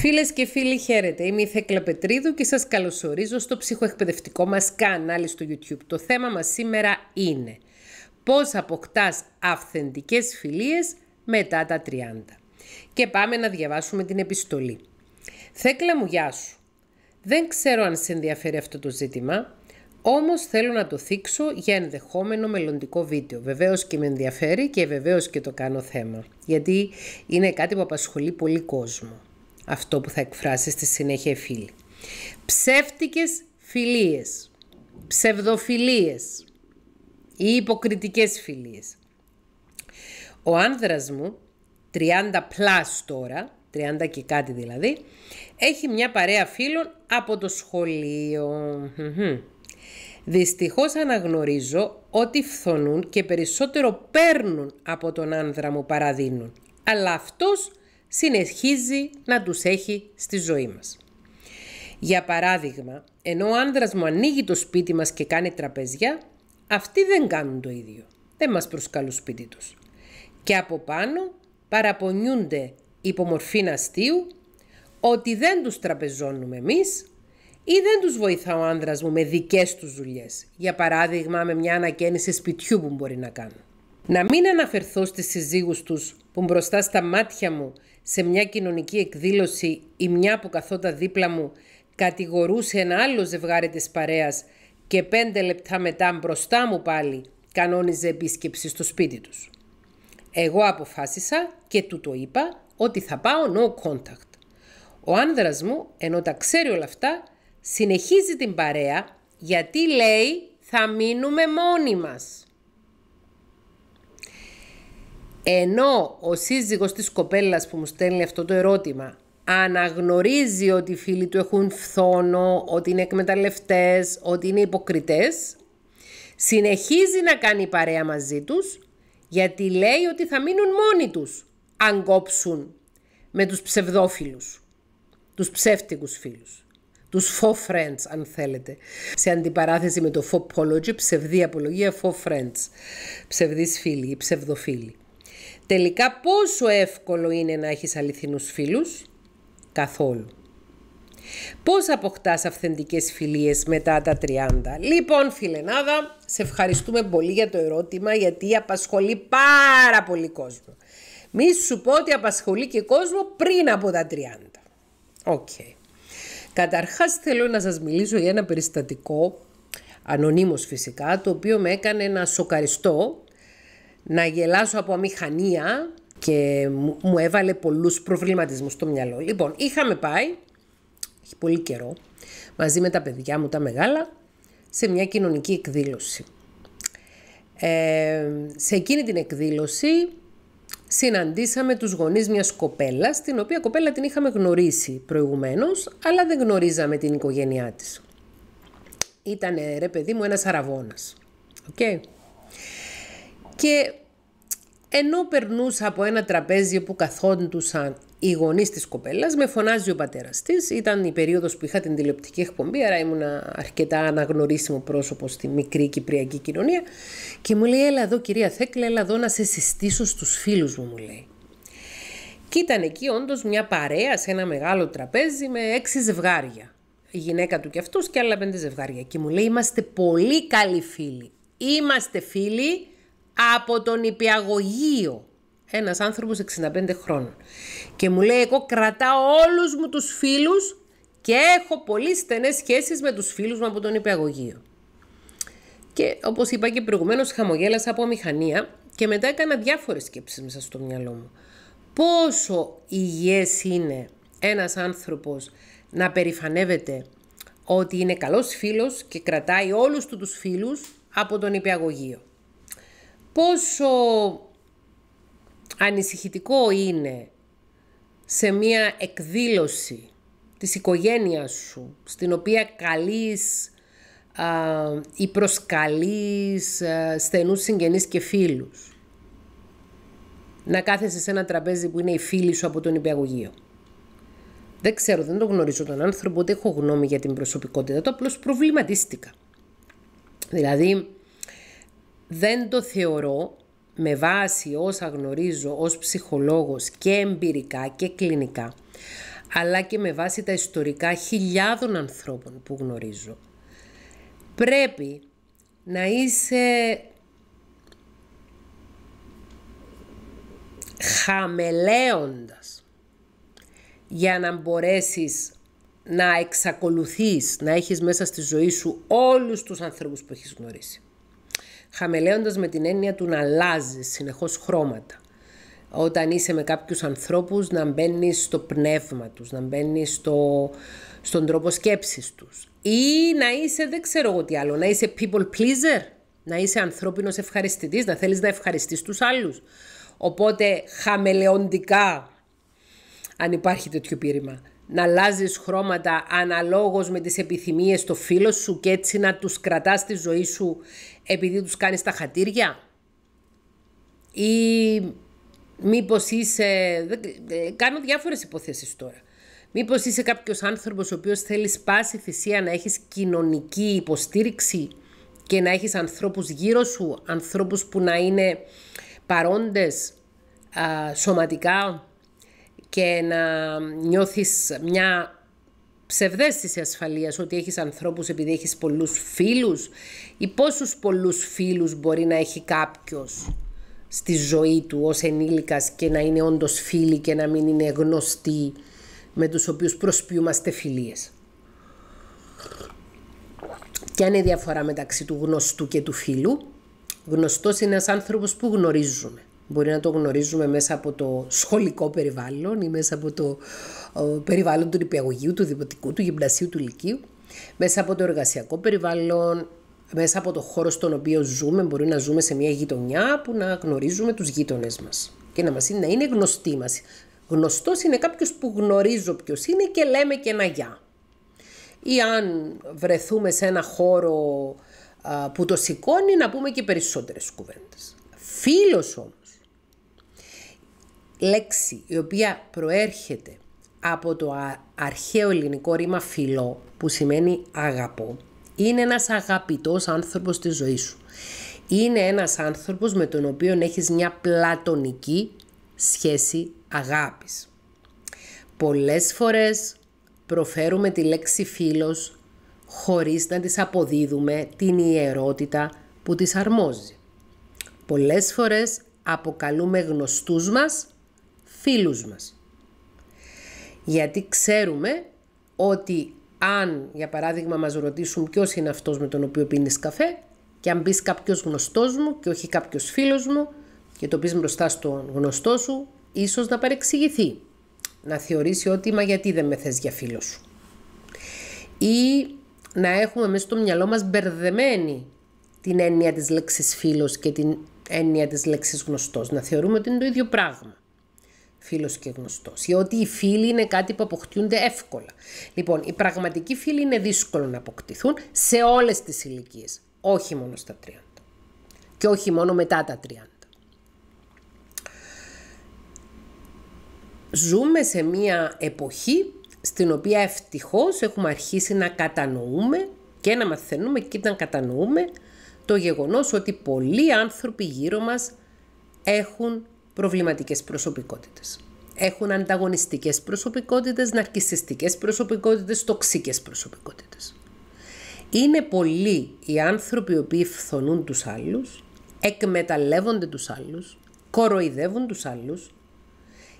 Φίλες και φίλοι, χαίρετε. Είμαι η Θέκλα Πετρίδου και σας καλωσορίζω στο ψυχοεκπαιδευτικό μας κανάλι στο YouTube. Το θέμα μας σήμερα είναι πώς αποκτάς αυθεντικές φιλίες μετά τα 30. Και πάμε να διαβάσουμε την επιστολή. Θέκλα μου, γεια σου. Δεν ξέρω αν σε ενδιαφέρει αυτό το ζήτημα, όμως θέλω να το θίξω για ενδεχόμενο μελλοντικό βίντεο. βεβαίως και με ενδιαφέρει και βεβαίως και το κάνω θέμα, γιατί είναι κάτι που απασχολεί πολύ κόσμο αυτό που θα εκφράσεις στη συνέχεια φίλη. Ψεύτικες φιλίες, ψευδοφιλίες ή υποκριτικές φιλίες. Ο άνδρας μου, 30 πλάς τώρα, 30 και κάτι δηλαδή, έχει μια παρέα φίλων από το σχολείο. Δυστυχώς αναγνωρίζω ότι φθονούν και περισσότερο παίρνουν από τον άνδρα μου παραδίνουν. Αλλά αυτός συνεχίζει να τους έχει στη ζωή μας. Για παράδειγμα, ενώ ο άντρας μου ανοίγει το σπίτι μας και κάνει τραπεζιά, αυτοί δεν κάνουν το ίδιο. Δεν μας προσκαλούν σπίτι τους. Και από πάνω παραπονιούνται υπό αστείου ότι δεν τους τραπεζώνουμε εμείς ή δεν τους βοηθά ο άντρας μου με δικές τους δουλειές. Για παράδειγμα με μια ανακαίνιση σπιτιού που μπορεί να κάνω. Να μην αναφερθώ στις συζύγους τους που μπροστά στα μάτια μου σε μια κοινωνική εκδήλωση η μια που καθόταν δίπλα μου κατηγορούσε ένα άλλο ζευγάρι της παρέας και πέντε λεπτά μετά μπροστά μου πάλι κανόνιζε επίσκεψη στο σπίτι τους. Εγώ αποφάσισα και του το είπα ότι θα πάω no contact. Ο άνδρας μου, ενώ τα ξέρει όλα αυτά, συνεχίζει την παρέα γιατί λέει θα μείνουμε μόνοι μας. Ενώ ο σύζυγος της κοπέλας που μου στέλνει αυτό το ερώτημα αναγνωρίζει ότι οι φίλοι του έχουν φθόνο, ότι είναι εκμεταλλευτές, ότι είναι υποκριτές, συνεχίζει να κάνει παρέα μαζί τους γιατί λέει ότι θα μείνουν μόνοι τους αν κόψουν με τους ψευδόφιλους, τους ψεύτικους φίλους. Τους faux friends αν θέλετε. Σε αντιπαράθεση με το faux ψευδή απολογία, faux friends. Ψευδείς φίλοι ή ψευδοφίλοι. Τελικά πόσο εύκολο είναι να έχεις αληθινούς φίλους? Καθόλου. Πώς αποκτάς αυθεντικές φιλίες μετά τα 30. Λοιπόν φιλενάδα, σε ευχαριστούμε πολύ για το ερώτημα γιατί απασχολεί πάρα πολύ κόσμο. Μη σου πω ότι απασχολεί και κόσμο πριν από τα 30. Οκ. Okay. Καταρχάς θέλω να σας μιλήσω για ένα περιστατικό, ανωνύμως φυσικά, το οποίο με έκανε να σοκαριστώ να γελάσω από αμηχανία και μου έβαλε πολλούς προβληματισμούς στο μυαλό. Λοιπόν, είχαμε πάει, έχει πολύ καιρό, μαζί με τα παιδιά μου τα μεγάλα, σε μια κοινωνική εκδήλωση. Ε, σε εκείνη την εκδήλωση συναντήσαμε τους γονείς μιας κοπέλας, την οποία κοπέλα την είχαμε γνωρίσει προηγουμένως, αλλά δεν γνωρίζαμε την οικογένειά της. Ήταν, ρε παιδί μου, ένας αραβώνας. Και ενώ περνούσα από ένα τραπέζι που καθόντουσαν οι γονείς της κοπέλας, με φωνάζει ο πατέρας της. Ήταν η περίοδος που είχα την τηλεοπτική εκπομπή, άρα ήμουν αρκετά αναγνωρίσιμο πρόσωπο στη μικρή κυπριακή κοινωνία. Και μου λέει: Έλα εδώ, κυρία Θέκλα, έλα εδώ να σε συστήσω στους φίλους μου, μου λέει. Και ήταν εκεί όντως μια παρέα σε ένα μεγάλο τραπέζι με έξι ζευγάρια. Η γυναίκα του και αυτός και άλλα πέντε ζευγάρια. Και μου λέει: Είμαστε πολύ καλοί φίλοι. Είμαστε φίλοι από τον υπηαγωγείο. Ένας άνθρωπος 65 χρόνων. Και μου λέει εγώ κρατάω όλους μου τους φίλους και έχω πολύ στενές σχέσεις με τους φίλους μου από τον υπηαγωγείο. Και όπως είπα και προηγουμένως χαμογέλασα από μηχανία και μετά έκανα διάφορες σκέψεις μέσα στο μυαλό μου. Πόσο υγιές είναι ένας άνθρωπος να περηφανεύεται ότι είναι καλός φίλος και κρατάει όλους του τους φίλους από τον υπηαγωγείο πόσο ανησυχητικό είναι σε μία εκδήλωση της οικογένειας σου, στην οποία καλείς ή προσκαλείς στενούς συγγενείς και φίλους. Να κάθεσαι σε ένα τραπέζι που είναι οι φίλοι σου από τον υπηαγωγείο. Δεν ξέρω, δεν το γνωρίζω τον άνθρωπο, ούτε έχω γνώμη για την προσωπικότητα του, απλώς προβληματίστηκα. Δηλαδή, δεν το θεωρώ με βάση όσα γνωρίζω ως ψυχολόγος και εμπειρικά και κλινικά, αλλά και με βάση τα ιστορικά χιλιάδων ανθρώπων που γνωρίζω. Πρέπει να είσαι χαμελέοντας για να μπορέσεις να εξακολουθείς, να έχεις μέσα στη ζωή σου όλους τους ανθρώπους που έχεις γνωρίσει χαμελέοντας με την έννοια του να αλλάζεις συνεχώς χρώματα. Όταν είσαι με κάποιους ανθρώπους να μπαίνει στο πνεύμα τους, να μπαίνει στο, στον τρόπο σκέψης τους. Ή να είσαι, δεν ξέρω εγώ τι άλλο, να είσαι people pleaser, να είσαι ανθρώπινος ευχαριστητής, να θέλεις να ευχαριστείς τους άλλους. Οπότε χαμελεοντικά, αν υπάρχει τέτοιο πείρημα, να αλλάζεις χρώματα αναλόγως με τις επιθυμίες του φίλου σου και έτσι να τους κρατάς τη ζωή σου επειδή τους κάνεις τα χατήρια ή μήπως είσαι, ε, κάνω διάφορες υποθέσεις τώρα, μήπως είσαι κάποιος άνθρωπος ο οποίος θέλεις πάση θυσία να έχεις κοινωνική υποστήριξη και να έχεις ανθρώπους γύρω σου, ανθρώπους που να είναι παρόντες σωματικά, και να νιώθεις μια ψευδέστηση ασφαλείας ότι έχεις ανθρώπους επειδή έχεις πολλούς φίλους ή πόσους πολλούς φίλους μπορεί να έχει κάποιος στη ζωή του ως ενήλικας και να είναι όντως φίλοι και να μην είναι γνωστοί με τους οποίους προσποιούμαστε φιλίες. αν είναι διαφορά μεταξύ του γνωστού και του φίλου. Γνωστός είναι ένας άνθρωπος που γνωρίζουμε. Μπορεί να το γνωρίζουμε μέσα από το σχολικό περιβάλλον ή μέσα από το περιβάλλον του νηπιαγωγείου, του δημοτικού, του γυμνασίου, του λυκείου. Μέσα από το εργασιακό περιβάλλον, μέσα από το χώρο στον οποίο ζούμε, μπορεί να ζούμε σε μια γειτονιά που να γνωρίζουμε τους γείτονες μας και να, μας είναι, να είναι γνωστοί μας. Γνωστός είναι κάποιος που γνωρίζω ποιος είναι και λέμε και ένα γεια. Ή αν βρεθούμε σε ένα χώρο που το σηκώνει να πούμε και περισσότερες κουβέντες. Φίλος όμως, λέξη η οποία προέρχεται από το αρχαίο ελληνικό ρήμα φιλό που σημαίνει αγαπώ είναι ένας αγαπητός άνθρωπος της ζωής σου. Είναι ένας άνθρωπος με τον οποίο έχεις μια πλατωνική σχέση αγάπης. Πολλές φορές προφέρουμε τη λέξη φίλος χωρίς να της αποδίδουμε την ιερότητα που της αρμόζει. Πολλές φορές αποκαλούμε γνωστούς μας φίλους μας. Γιατί ξέρουμε ότι αν, για παράδειγμα, μας ρωτήσουν ποιος είναι αυτός με τον οποίο πίνεις καφέ και αν πεις κάποιος γνωστός μου και όχι κάποιος φίλος μου και το πεις μπροστά στον γνωστό σου, ίσως να παρεξηγηθεί. Να θεωρήσει ότι «Μα γιατί δεν με θες για φίλο σου» ή να έχουμε μέσα στο μυαλό μας μπερδεμένη την έννοια της λέξης φίλος και την έννοια της λέξης γνωστός. Να θεωρούμε ότι είναι το ίδιο πράγμα φίλος και γνωστός ή ότι οι φίλοι είναι κάτι που αποκτιούνται εύκολα. Λοιπόν, οι πραγματικοί φίλοι είναι δύσκολο να αποκτηθούν σε όλες τις ηλικίες. όχι μόνο στα 30 και όχι μόνο μετά τα 30. Ζούμε σε μία εποχή στην οποία ευτυχώς έχουμε αρχίσει να κατανοούμε και να μαθαίνουμε και να κατανοούμε το γεγονός ότι πολλοί άνθρωποι γύρω μας έχουν προβληματικές προσωπικότητες. Έχουν ανταγωνιστικές προσωπικότητες, ναρκισιστικές προσωπικότητες, τοξικές προσωπικότητες. Είναι πολλοί οι άνθρωποι οι οποίοι φθονούν τους άλλους, εκμεταλλεύονται τους άλλους, κοροϊδεύουν τους άλλους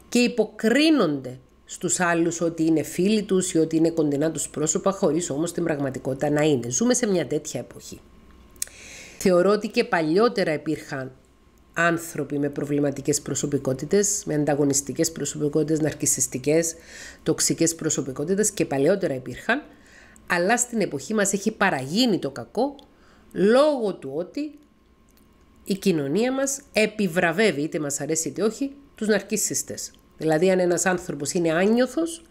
και υποκρίνονται στους άλλους ότι είναι φίλοι τους ή ότι είναι κοντινά τους πρόσωπα, χωρίς όμως την πραγματικότητα να είναι. Ζούμε σε μια τέτοια εποχή. Θεωρώ ότι και παλιότερα υπήρχαν άνθρωποι με προβληματικές προσωπικότητες, με ανταγωνιστικές προσωπικότητες, ναρκισιστικές, τοξικές προσωπικότητες και παλαιότερα υπήρχαν, αλλά στην εποχή μας έχει παραγίνει το κακό λόγω του ότι η κοινωνία μας επιβραβεύει, είτε μας αρέσει είτε όχι, τους ναρκισιστές. Δηλαδή αν ένας άνθρωπος είναι άνιωθος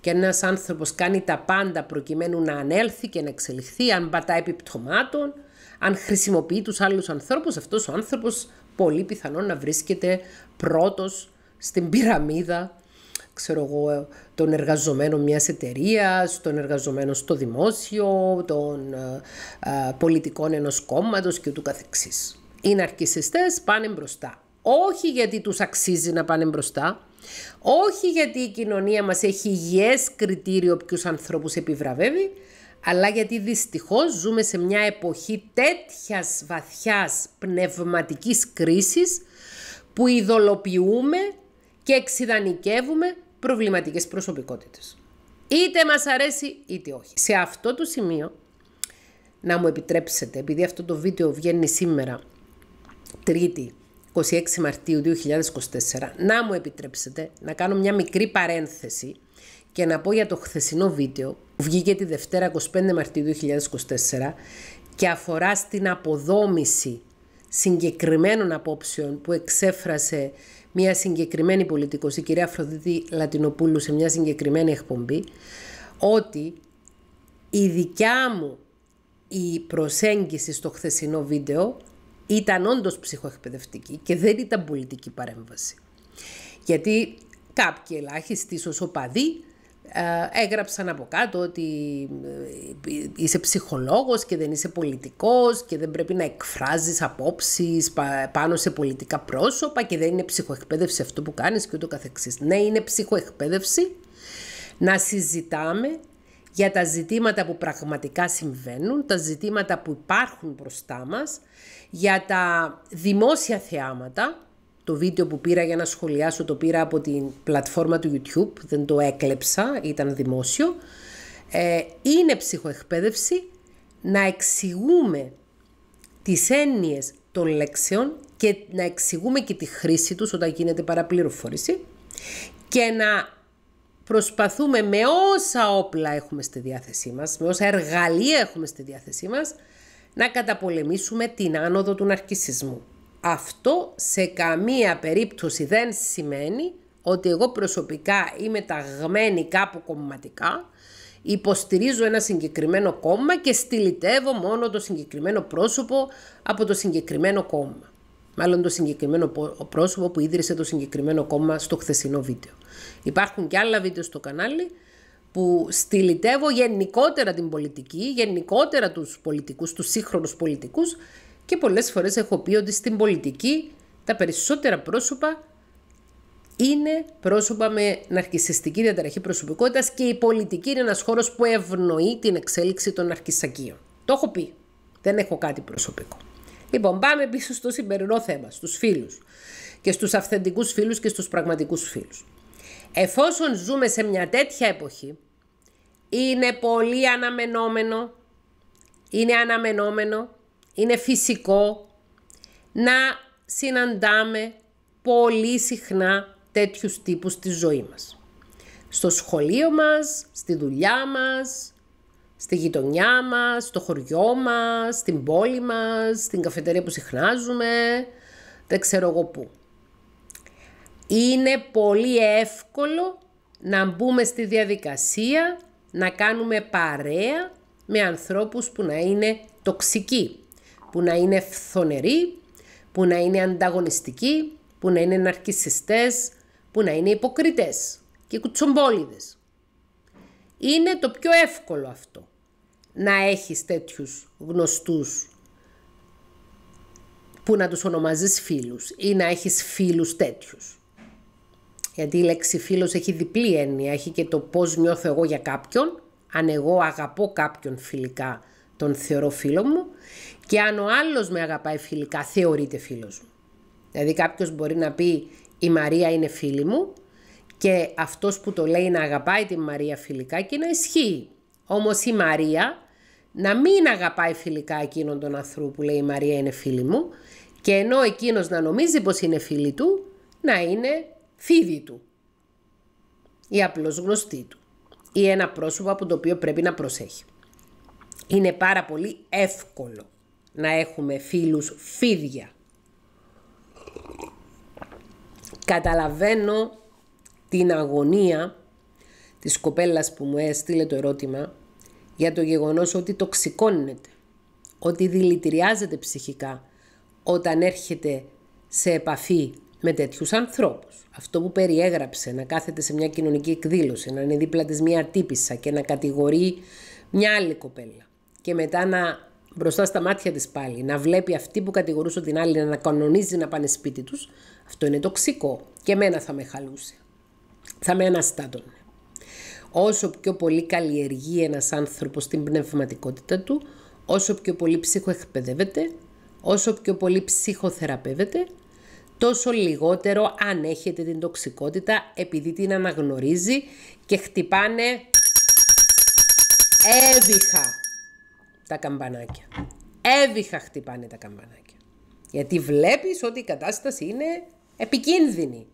και ένας άνθρωπος κάνει τα πάντα προκειμένου να ανέλθει και να εξελιχθεί, αν πατά επιπτωμάτων, αν χρησιμοποιεί τους άλλους ανθρώπους, αυτός ο άνθρωπος πολύ πιθανό να βρίσκεται πρώτος στην πυραμίδα ξέρω εγώ, τον εργαζομένο μιας εταιρείας, των εργαζομένο στο δημόσιο, των ε, ε, πολιτικών ενός κόμματος και ούτου καθεξής. Οι ναρκισιστές πάνε μπροστά. Όχι γιατί τους αξίζει να πάνε μπροστά, όχι γιατί η κοινωνία μας έχει υγιές κριτήριο ποιους ανθρώπους επιβραβεύει, αλλά γιατί δυστυχώς ζούμε σε μια εποχή τέτοιας βαθιάς πνευματικής κρίσης που ειδωλοποιούμε και εξειδανικεύουμε προβληματικές προσωπικότητες. Είτε μας αρέσει είτε όχι. Σε αυτό το σημείο, να μου επιτρέψετε, επειδή αυτό το βίντεο βγαίνει σήμερα, Τρίτη, 26 Μαρτίου 2024, να μου επιτρέψετε να κάνω μια μικρή παρένθεση και να πω για το χθεσινό βίντεο που βγήκε τη Δευτέρα 25 Μαρτίου 2024 και αφορά στην αποδόμηση συγκεκριμένων απόψεων που εξέφρασε μια συγκεκριμένη πολιτικός, η κυρία Αφροδίτη Λατινοπούλου σε μια συγκεκριμένη εκπομπή, ότι η δικιά μου η προσέγγιση στο χθεσινό βίντεο ήταν όντως ψυχοεκπαιδευτική και δεν ήταν πολιτική παρέμβαση. Γιατί κάποιοι ελάχιστοι, ίσως οπαδοί, ε, έγραψαν από κάτω ότι ε, είσαι ψυχολόγος και δεν είσαι πολιτικός και δεν πρέπει να εκφράζεις απόψεις πάνω σε πολιτικά πρόσωπα και δεν είναι ψυχοεκπαίδευση αυτό που κάνεις και ούτω καθεξής. Ναι, είναι ψυχοεκπαίδευση να συζητάμε για τα ζητήματα που πραγματικά συμβαίνουν, τα ζητήματα που υπάρχουν μπροστά μας, για τα δημόσια θεάματα, το βίντεο που πήρα για να σχολιάσω το πήρα από την πλατφόρμα του YouTube, δεν το έκλεψα, ήταν δημόσιο. Ε, είναι ψυχοεκπαίδευση να εξηγούμε τις έννοιες των λέξεων και να εξηγούμε και τη χρήση τους όταν γίνεται παραπληροφόρηση και να προσπαθούμε με όσα όπλα έχουμε στη διάθεσή μας, με όσα εργαλεία έχουμε στη διάθεσή μας, να καταπολεμήσουμε την άνοδο του ναρκισισμού. Αυτό σε καμία περίπτωση δεν σημαίνει ότι εγώ προσωπικά είμαι ταγμένη κάπου κομματικά, υποστηρίζω ένα συγκεκριμένο κόμμα και στυλιτεύω μόνο το συγκεκριμένο πρόσωπο από το συγκεκριμένο κόμμα. Μάλλον το συγκεκριμένο πρόσωπο που ίδρυσε το συγκεκριμένο κόμμα στο χθεσινό βίντεο. Υπάρχουν και άλλα βίντεο στο κανάλι που στυλιτεύω γενικότερα την πολιτική, γενικότερα τους πολιτικούς, τους σύγχρονους πολιτικούς και πολλές φορές έχω πει ότι στην πολιτική τα περισσότερα πρόσωπα είναι πρόσωπα με ναρκισιστική διαταραχή προσωπικότητας και η πολιτική είναι ένας χώρος που ευνοεί την εξέλιξη των ναρκισσακίων. Το έχω πει. Δεν έχω κάτι προσωπικό. Λοιπόν, πάμε πίσω στο σημερινό θέμα, στους φίλους και στους αυθεντικούς φίλους και στους πραγματικούς φίλους. Εφόσον ζούμε σε μια τέτοια εποχή, είναι πολύ αναμενόμενο, είναι αναμενόμενο είναι φυσικό να συναντάμε πολύ συχνά τέτοιους τύπους στη ζωή μας. Στο σχολείο μας, στη δουλειά μας, στη γειτονιά μας, στο χωριό μας, στην πόλη μας, στην καφετέρια που συχνάζουμε, δεν ξέρω εγώ πού. Είναι πολύ εύκολο να μπούμε στη διαδικασία να κάνουμε παρέα με ανθρώπους που να είναι τοξικοί που να είναι φθονεροί, που να είναι ανταγωνιστικοί, που να είναι ναρκισιστές, που να είναι υποκριτές και κουτσομπόλιδες. Είναι το πιο εύκολο αυτό, να έχεις τέτοιους γνωστούς που να τους ονομάζεις φίλους ή να έχεις φίλους τέτοιους. Γιατί η λέξη φίλος έχει διπλή έννοια, έχει και το πώς νιώθω εγώ για κάποιον, αν εγώ αγαπώ κάποιον φιλικά τον θεωρώ φίλο μου και αν ο άλλος με αγαπάει φιλικά, θεωρείται φίλος μου. Δηλαδή κάποιος μπορεί να πει η Μαρία είναι φίλη μου και αυτός που το λέει να αγαπάει τη Μαρία φιλικά και να ισχύει. Όμως η Μαρία να μην αγαπάει φιλικά εκείνον τον ανθρώπου που λέει η Μαρία είναι φίλη μου και ενώ εκείνος να νομίζει πως είναι φίλη του, να είναι φίδι του ή απλώς γνωστή του ή ένα πρόσωπο από το οποίο πρέπει να προσέχει. Είναι πάρα πολύ εύκολο να έχουμε φίλους φίδια. Καταλαβαίνω την αγωνία της κοπέλας που μου έστειλε το ερώτημα για το γεγονός ότι τοξικώνεται, ότι δηλητηριάζεται ψυχικά όταν έρχεται σε επαφή με τέτοιους ανθρώπους. Αυτό που περιέγραψε να κάθεται σε μια κοινωνική εκδήλωση, να είναι δίπλα της μια τύπησα και να κατηγορεί μια άλλη κοπέλα και μετά να μπροστά στα μάτια της πάλι, να βλέπει αυτή που κατηγορούσε την άλλη να κανονίζει να πάνε σπίτι τους, αυτό είναι τοξικό. Και εμένα θα με χαλούσε. Θα με αναστάτωνε. Όσο πιο πολύ καλλιεργεί ένας άνθρωπος την πνευματικότητα του, όσο πιο πολύ ψυχοεκπαιδεύεται, όσο πιο πολύ ψυχοθεραπεύεται, τόσο λιγότερο ανέχεται την τοξικότητα επειδή την αναγνωρίζει και χτυπάνε έβιχα τα καμπανάκια. Έβηχα χτυπάνε τα καμπανάκια. Γιατί βλέπεις ότι η κατάσταση είναι επικίνδυνη.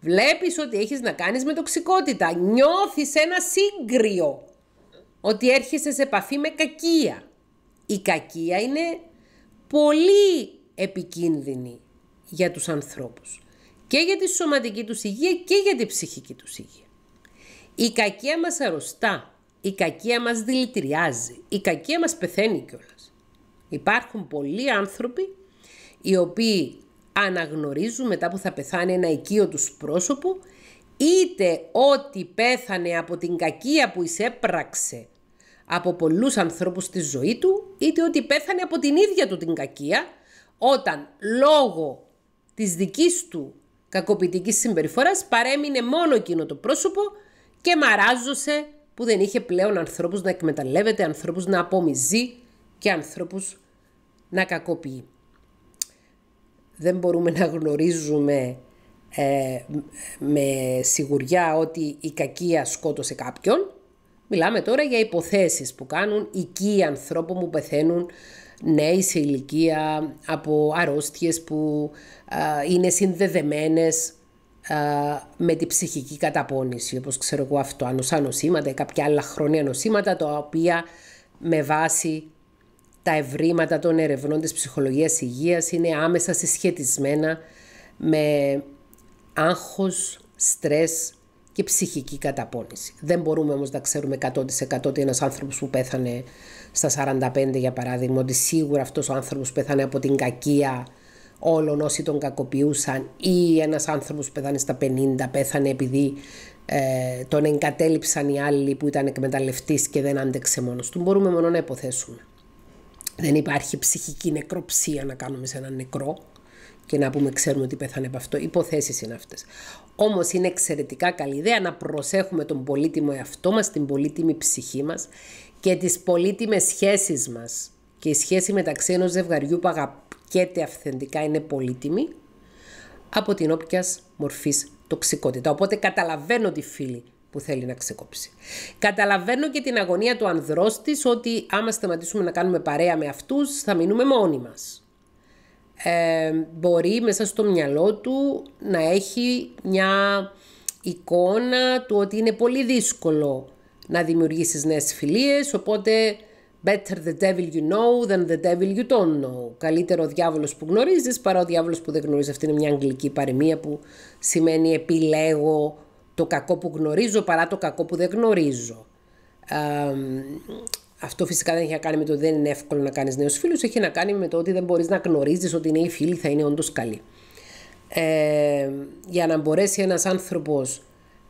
Βλέπεις ότι έχεις να κάνεις με τοξικότητα. Νιώθεις ένα σύγκριο ότι έρχεσαι σε επαφή με κακία. Η κακία είναι πολύ επικίνδυνη για τους ανθρώπους. Και για τη σωματική τους υγεία και για τη ψυχική τους υγεία. Η κακία μας αρρωστά. Η κακία μας δηλητηριάζει. Η κακία μας πεθαίνει κιόλας. Υπάρχουν πολλοί άνθρωποι οι οποίοι αναγνωρίζουν μετά που θα πεθάνει ένα οικείο τους πρόσωπο είτε ότι πέθανε από την κακία που εισέπραξε από πολλούς ανθρώπους στη ζωή του είτε ότι πέθανε από την ίδια του την κακία όταν λόγω της δικής του κακοποιητικής συμπεριφοράς παρέμεινε μόνο εκείνο το πρόσωπο και μαράζωσε που δεν είχε πλέον ανθρώπους να εκμεταλλεύεται, ανθρώπους να απομυζεί και ανθρώπους να κακοποιεί. Δεν μπορούμε να γνωρίζουμε ε, με σιγουριά ότι η κακία σκότωσε κάποιον. Μιλάμε τώρα για υποθέσεις που κάνουν οικοί ανθρώπων που πεθαίνουν νέοι σε ηλικία από αρρώστιες που ε, είναι συνδεδεμένες με την ψυχική καταπώνηση, όπως ξέρω εγώ αυτό, ανοσά νοσήματα ή κάποια άλλα χρόνια νοσήματα, τα οποία με βάση τα ευρήματα των ερευνών της ψυχολογίας υγείας είναι άμεσα συσχετισμένα με άγχος, στρες και ψυχική καταπώνηση. Δεν μπορούμε όμως να ξέρουμε 100% ότι ένας άνθρωπος που πέθανε στα 45 για παράδειγμα, ότι σίγουρα αυτός ο άνθρωπος πέθανε από την κακία όλων όσοι τον κακοποιούσαν ή ένας άνθρωπος που πέθανε στα 50 πέθανε επειδή ε, τον εγκατέλειψαν οι άλλοι που ήταν εκμεταλλευτής και δεν άντεξε μόνος του. Μπορούμε μόνο να υποθέσουμε. Δεν υπάρχει ψυχική νεκροψία να κάνουμε σε έναν νεκρό και να πούμε ξέρουμε ότι πέθανε από αυτό. Υποθέσεις είναι αυτές. Όμως είναι εξαιρετικά καλή ιδέα να προσέχουμε τον πολύτιμο εαυτό μας, την πολύτιμη ψυχή μας και τις πολύτιμες σχέσεις μας. Και η σχέση μεταξύ ενός ζευγαριού που αποδεικνύεται αυθεντικά είναι πολύτιμη από την όποιας μορφής τοξικότητα. Οπότε καταλαβαίνω τη φίλη που θέλει να ξεκόψει. Καταλαβαίνω και την αγωνία του ανδρός ότι άμα σταματήσουμε να κάνουμε παρέα με αυτούς θα μείνουμε μόνοι μας. Ε, μπορεί μέσα στο μυαλό του να έχει μια εικόνα του ότι είναι πολύ δύσκολο να δημιουργήσεις νέες φιλίες, οπότε Better the devil you know than the devil you don't know. Καλύτερο ο διάβολος που γνωρίζεις παρά ο διάβολος που δεν γνωρίζεις. Αυτή είναι μια αγγλική παροιμία που σημαίνει επιλέγω το κακό που γνωρίζω παρά το κακό που δεν γνωρίζω. αυτό φυσικά δεν έχει να κάνει με το ότι δεν είναι εύκολο να κάνεις νέους φίλους, έχει να κάνει με το ότι δεν μπορείς να γνωρίζεις ότι οι νέοι φίλοι θα είναι όντως καλοί. Ε, για να μπορέσει ένας άνθρωπος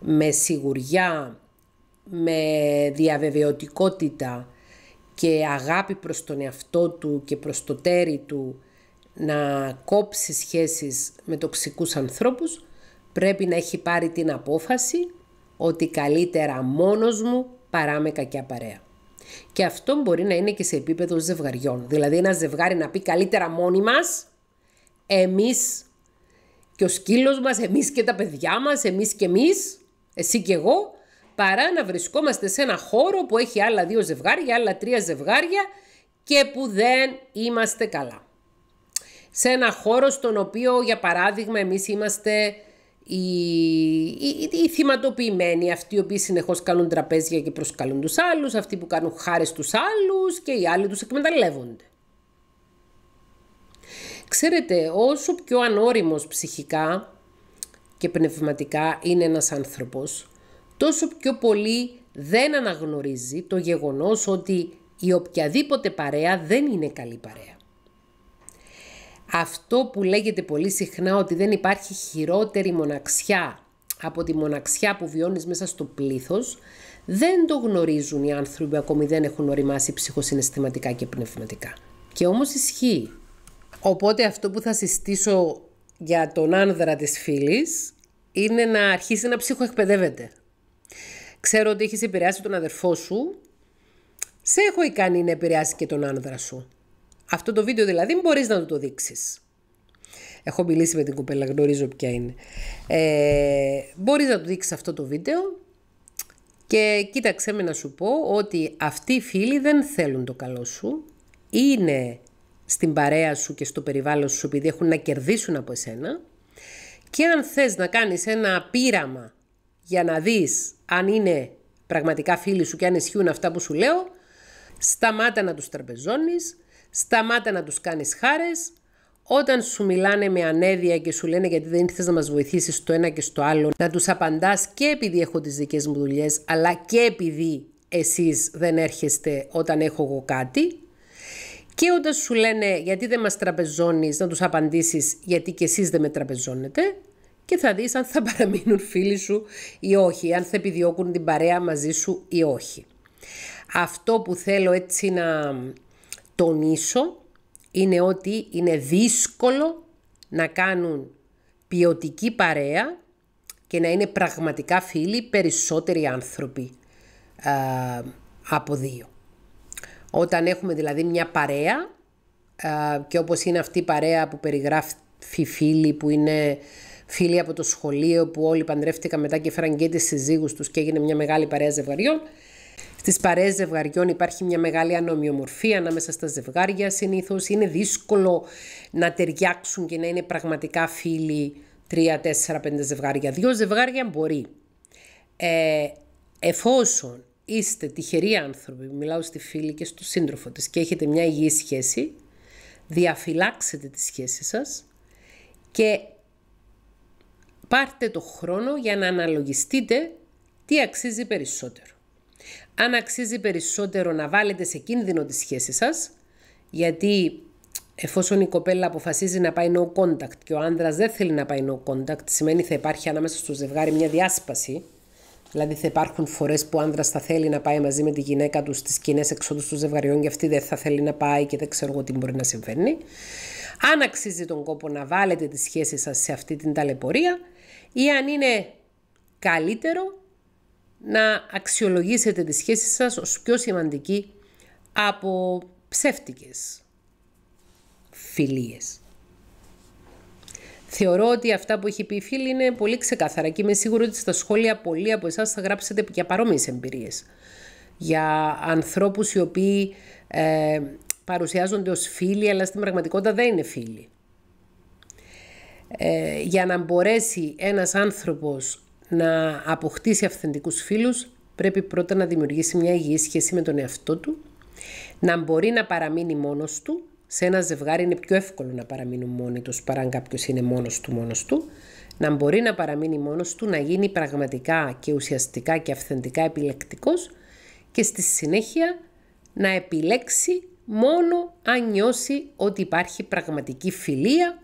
με σιγουριά, με διαβεβαιωτικότητα και αγάπη προς τον εαυτό του και προς το τέρι του να κόψει σχέσεις με τοξικούς ανθρώπους, πρέπει να έχει πάρει την απόφαση ότι καλύτερα μόνος μου παρά με κακιά παρέα. Και αυτό μπορεί να είναι και σε επίπεδο ζευγαριών. Δηλαδή ένα ζευγάρι να πει καλύτερα μόνοι μας, εμείς και ο σκύλος μας, εμείς και τα παιδιά μας, εμείς και εμείς, εσύ και εγώ, παρά να βρισκόμαστε σε ένα χώρο που έχει άλλα δύο ζευγάρια, άλλα τρία ζευγάρια και που δεν είμαστε καλά. Σε ένα χώρο στον οποίο, για παράδειγμα, εμείς είμαστε οι, οι, θυματοποιημένοι, αυτοί οι οποίοι συνεχώς κάνουν τραπέζια και προσκαλούν τους άλλους, αυτοί που κάνουν χάρες στους άλλους και οι άλλοι τους εκμεταλλεύονται. Ξέρετε, όσο πιο ανώριμος ψυχικά και πνευματικά είναι ένας άνθρωπος, τόσο πιο πολύ δεν αναγνωρίζει το γεγονός ότι η οποιαδήποτε παρέα δεν είναι καλή παρέα. Αυτό που λέγεται πολύ συχνά ότι δεν υπάρχει χειρότερη μοναξιά από τη μοναξιά που βιώνεις μέσα στο πλήθος, δεν το γνωρίζουν οι άνθρωποι ακόμη δεν έχουν οριμάσει ψυχοσυναισθηματικά και πνευματικά. Και όμως ισχύει. Οπότε αυτό που θα συστήσω για τον άνδρα της φίλης είναι να αρχίσει να ψυχοεκπαιδεύεται. Ξέρω ότι έχεις επηρεάσει τον αδερφό σου. Σε έχω ικανή να επηρεάσει και τον άνδρα σου. Αυτό το βίντεο δηλαδή μπορείς να το δείξεις. Έχω μιλήσει με την κοπέλα, γνωρίζω ποια είναι. Ε, μπορείς να το δείξεις αυτό το βίντεο και κοίταξέ με να σου πω ότι αυτοί οι φίλοι δεν θέλουν το καλό σου. Είναι στην παρέα σου και στο περιβάλλον σου επειδή έχουν να κερδίσουν από εσένα. Και αν θες να κάνεις ένα πείραμα για να δεις αν είναι πραγματικά φίλοι σου και αν ισχύουν αυτά που σου λέω, σταμάτα να τους τραπεζώνεις, σταμάτα να τους κάνεις χάρες, όταν σου μιλάνε με ανέδεια και σου λένε γιατί δεν ήρθες να μας βοηθήσεις στο ένα και στο άλλο, να τους απαντάς και επειδή έχω τις δικές μου δουλειές, αλλά και επειδή εσείς δεν έρχεστε όταν έχω εγώ κάτι. Και όταν σου λένε γιατί δεν μας τραπεζώνεις, να τους απαντήσεις γιατί και εσείς δεν με τραπεζώνετε και θα δεις αν θα παραμείνουν φίλοι σου ή όχι, αν θα επιδιώκουν την παρέα μαζί σου ή όχι. Αυτό που θέλω έτσι να τονίσω είναι ότι είναι δύσκολο να κάνουν ποιοτική παρέα και να είναι πραγματικά φίλοι περισσότεροι άνθρωποι από δύο. Όταν έχουμε δηλαδή μια παρέα και όπως είναι αυτή η παρέα που περιγράφει φίλοι που είναι φίλοι από το σχολείο που όλοι παντρεύτηκαν μετά και έφεραν και τις συζύγους τους και έγινε μια μεγάλη παρέα ζευγαριών. Στις παρέες ζευγαριών υπάρχει μια μεγάλη ανομοιομορφία ανάμεσα στα ζευγάρια συνήθως. Είναι δύσκολο να ταιριάξουν και να είναι πραγματικά φίλοι τρία, τέσσερα, πέντε ζευγάρια. Δύο ζευγάρια μπορεί. Ε, εφόσον είστε τυχεροί άνθρωποι, μιλάω στη φίλη και στο σύντροφο της και έχετε μια υγιή σχέση, διαφυλάξετε τη σχέση σας και Πάρτε το χρόνο για να αναλογιστείτε τι αξίζει περισσότερο. Αν αξίζει περισσότερο να βάλετε σε κίνδυνο τη σχέση σας, γιατί εφόσον η κοπέλα αποφασίζει να πάει no contact και ο άνδρας δεν θέλει να πάει no contact, σημαίνει θα υπάρχει ανάμεσα στο ζευγάρι μια διάσπαση, δηλαδή θα υπάρχουν φορές που ο άνδρας θα θέλει να πάει μαζί με τη γυναίκα του στις κοινέ εξόδους των ζευγαριών και αυτή δεν θα θέλει να πάει και δεν ξέρω εγώ τι μπορεί να συμβαίνει. Αν αξίζει τον κόπο να βάλετε τη σχέση σας σε αυτή την ταλαιπωρία, ή αν είναι καλύτερο να αξιολογήσετε τη σχέση σας ως πιο σημαντική από ψεύτικες φιλίες. Θεωρώ ότι αυτά που έχει πει η φίλη είναι πολύ ξεκάθαρα και είμαι σίγουρη ότι στα σχόλια πολλοί από εσάς θα γράψετε για παρόμοιες εμπειρίες. Για ανθρώπους οι οποίοι ε, παρουσιάζονται ως φίλοι αλλά στην πραγματικότητα δεν είναι φίλοι. Ε, για να μπορέσει ένας άνθρωπος να αποκτήσει αυθεντικούς φίλους, πρέπει πρώτα να δημιουργήσει μια υγιή σχέση με τον εαυτό του, να μπορεί να παραμείνει μόνος του. Σε ένα ζευγάρι είναι πιο εύκολο να παραμείνουν μόνοι τους παρά αν κάποιος είναι μόνος του μόνος του. Να μπορεί να παραμείνει μόνος του, να γίνει πραγματικά και ουσιαστικά και αυθεντικά επιλεκτικός και στη συνέχεια να επιλέξει μόνο αν νιώσει ότι υπάρχει πραγματική φιλία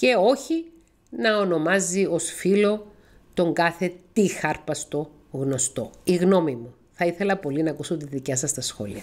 και όχι να ονομάζει ως φίλο τον κάθε τι χάρπαστο γνωστό. Η γνώμη μου. Θα ήθελα πολύ να ακούσω τη δικιά σας τα σχόλια.